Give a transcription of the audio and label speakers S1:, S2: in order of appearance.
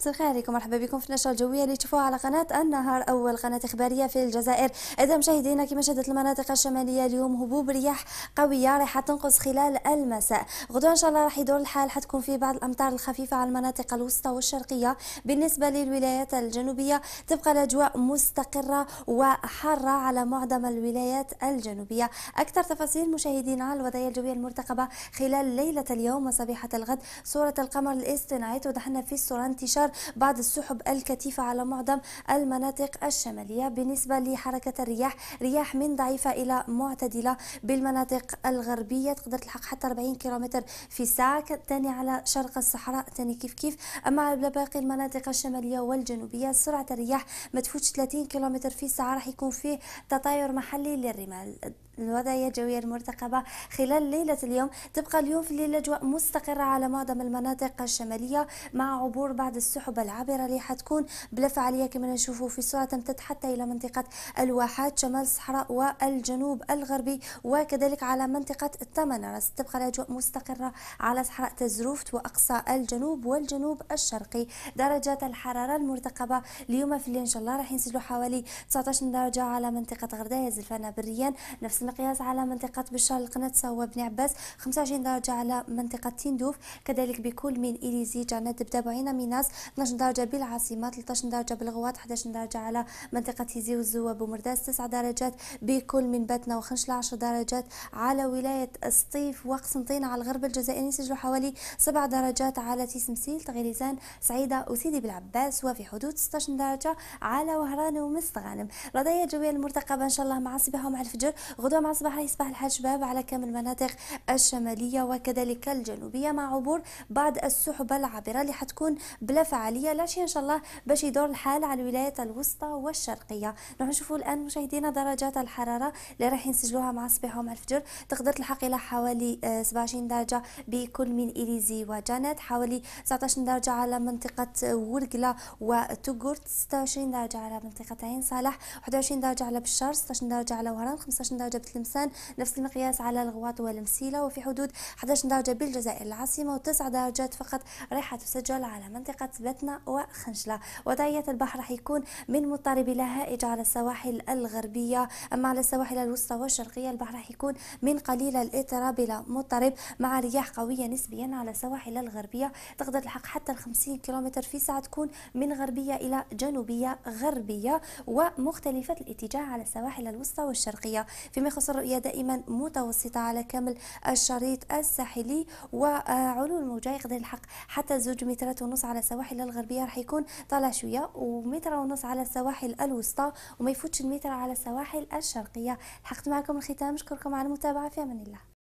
S1: مساء الخير عليكم مرحبا بكم في النشره الجويه اللي تشوفوها على قناه النهار اول قناه اخباريه في الجزائر اذا مشاهدينا كما شهدت المناطق الشماليه اليوم هبوب رياح قويه راح تنقص خلال المساء غدوه ان شاء الله راح يدور الحال حتكون في بعض الامطار الخفيفه على المناطق الوسطى والشرقيه بالنسبه للولايات الجنوبيه تبقى الاجواء مستقره وحاره على معظم الولايات الجنوبيه اكثر تفاصيل مشاهدينا على الوضعيه الجويه المرتقبه خلال ليله اليوم وصبيحه الغد صوره القمر الاصطناعي توضح لنا في الصوره انتشار متأخر بعد السحب الكثيفة على معظم المناطق الشمالية بالنسبة لحركة الرياح رياح من ضعيفة إلى معتدلة بالمناطق الغربية تقدر تلحق حتى 40 كيلومتر في الساعة ثاني على شرق الصحراء ثاني كيف كيف أما على باقي المناطق الشمالية والجنوبية سرعة الرياح ما تفوتش 30 كيلومتر في الساعة راح يكون فيه تطاير محلي للرمال الوضعية الجوية المرتقبة خلال ليلة اليوم تبقى اليوم في الليل الأجواء مستقرة على معظم المناطق الشمالية مع عبور بعض السحب العابرة اللي حتكون بلا فعالية كما نشوفوا في الصورة تمتد حتى إلى منطقة الواحات شمال الصحراء والجنوب الغربي وكذلك على منطقة التمنرس تبقى الأجواء مستقرة على صحراء تزروفت وأقصى الجنوب والجنوب الشرقي درجات الحرارة المرتقبة اليوم في الليل إن شاء الله راح ينزلوا حوالي 19 درجة على منطقة غردية زلفانة بريان نفس المقياس على منطقة بشار القناة وابن عباس 25 درجة على منطقة تندوف كذلك بكل من إليزي جانا دبدب بعين ميناس 12 درجة بالعاصمة 13 درجة بالغوات 11 درجة على منطقة تيزي وزو ومرداس 9 درجات بكل من باتنا وخنشلة 10 درجات على ولاية سطيف وقسنطينة على الغرب الجزائري سجلوا حوالي 7 درجات على تيسمسيل تغريزان سعيدة وسيدي بالعباس وفي حدود 16 درجة على وهران ومستغانم رضايا جوية المرتقبة إن شاء الله مع الصباح ومع الفجر غدوة هذا مع صباح يصبح الحال شباب على كامل المناطق الشمالية وكذلك الجنوبية مع عبور بعض السحب العابرة اللي حتكون بلا فعالية العشية إن شاء الله باش يدور الحال على الولايات الوسطى والشرقية نروح نشوفوا الآن مشاهدينا درجات الحرارة اللي راح ينسجلوها مع الصباح ومع الفجر تقدر تلحق إلى حوالي 27 آه، درجة بكل من إليزي وجانت حوالي 19 درجة على منطقة آه، ورقلة وتوغورت 26 درجة على منطقة عين صالح 21 درجة على بشار 16 درجة على وران 15 درجة تلمسان نفس المقياس على الغواط والمسيلة وفي حدود 11 درجة بالجزائر العاصمة العاصمة و9 درجات فقط راح تسجل على منطقة بتنا وخنشلة وضعية البحر راح يكون من مضطرب إلى هائج على السواحل الغربية أما على السواحل الوسطى والشرقية البحر راح يكون من قليل الاضطراب إلى مضطرب مع رياح قوية نسبيا على السواحل الغربية تقدر تلحق حتى 50 كم في ساعة تكون من غربية إلى جنوبية غربية ومختلفة الاتجاه على السواحل الوسطى والشرقية فيما ملخص الرؤية دائما متوسطة على كامل الشريط الساحلي وعلو الموجة يقدر يلحق حتى زوج مترات ونص على السواحل الغربية راح يكون طالع شوية ومتر ونص على السواحل الوسطى وما يفوتش المتر على السواحل الشرقية لحقت معكم الختام نشكركم على المتابعة في أمان الله